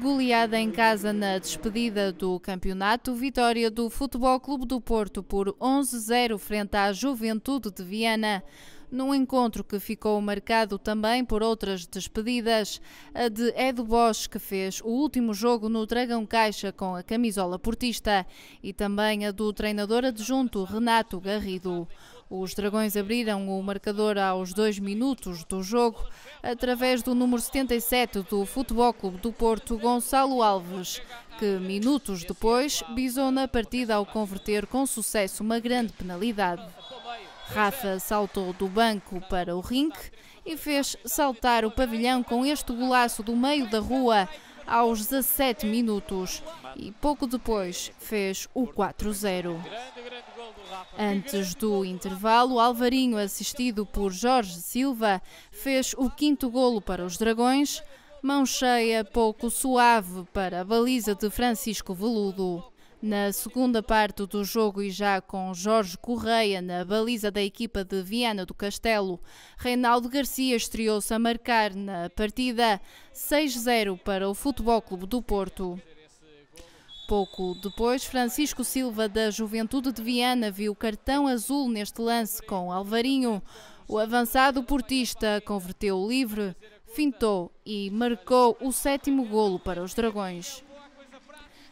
Goleada em casa na despedida do campeonato, vitória do Futebol Clube do Porto por 11-0 frente à Juventude de Viana num encontro que ficou marcado também por outras despedidas. A de Ed Bosch, que fez o último jogo no Dragão Caixa com a camisola portista, e também a do treinador adjunto Renato Garrido. Os Dragões abriram o marcador aos dois minutos do jogo através do número 77 do Futebol Clube do Porto, Gonçalo Alves, que minutos depois bisou na partida ao converter com sucesso uma grande penalidade. Rafa saltou do banco para o rink e fez saltar o pavilhão com este golaço do meio da rua aos 17 minutos e pouco depois fez o 4-0. Antes do intervalo, Alvarinho, assistido por Jorge Silva, fez o quinto golo para os Dragões, mão cheia pouco suave para a baliza de Francisco Veludo. Na segunda parte do jogo e já com Jorge Correia na baliza da equipa de Viana do Castelo, Reinaldo Garcia estreou-se a marcar na partida 6-0 para o Futebol Clube do Porto. Pouco depois, Francisco Silva, da Juventude de Viana, viu cartão azul neste lance com Alvarinho. O avançado portista converteu o livre, fintou e marcou o sétimo golo para os Dragões.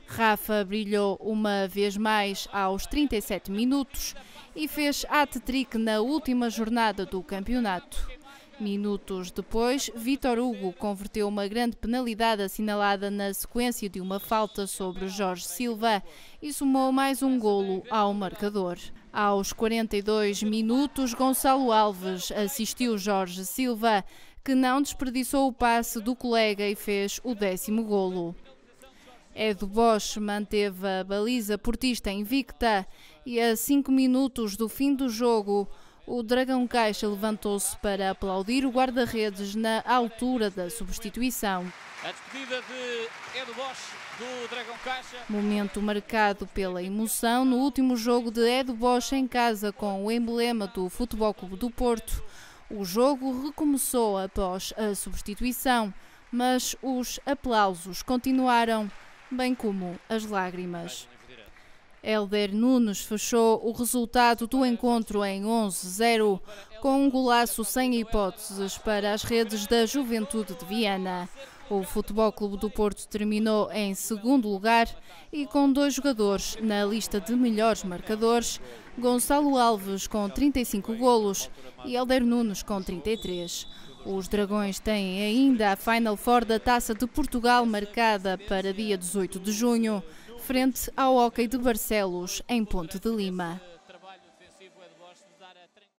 Rafa brilhou uma vez mais aos 37 minutos e fez hat-trick na última jornada do campeonato. Minutos depois, Vitor Hugo converteu uma grande penalidade assinalada na sequência de uma falta sobre Jorge Silva e somou mais um golo ao marcador. Aos 42 minutos, Gonçalo Alves assistiu Jorge Silva, que não desperdiçou o passe do colega e fez o décimo golo. Edu Bosch manteve a baliza portista invicta e a 5 minutos do fim do jogo, o Dragão Caixa levantou-se para aplaudir o guarda-redes na altura da substituição. A despedida de Edu Bosch do Dragão Caixa. Momento marcado pela emoção no último jogo de Edu Bosch em casa com o emblema do Futebol Clube do Porto. O jogo recomeçou após a substituição, mas os aplausos continuaram, bem como as lágrimas. Helder Nunes fechou o resultado do encontro em 11-0, com um golaço sem hipóteses para as redes da Juventude de Viana. O Futebol Clube do Porto terminou em segundo lugar e com dois jogadores na lista de melhores marcadores, Gonçalo Alves com 35 golos e Helder Nunes com 33. Os Dragões têm ainda a Final Four da Taça de Portugal marcada para dia 18 de junho, frente ao Hockey de Barcelos, em Ponte de Lima.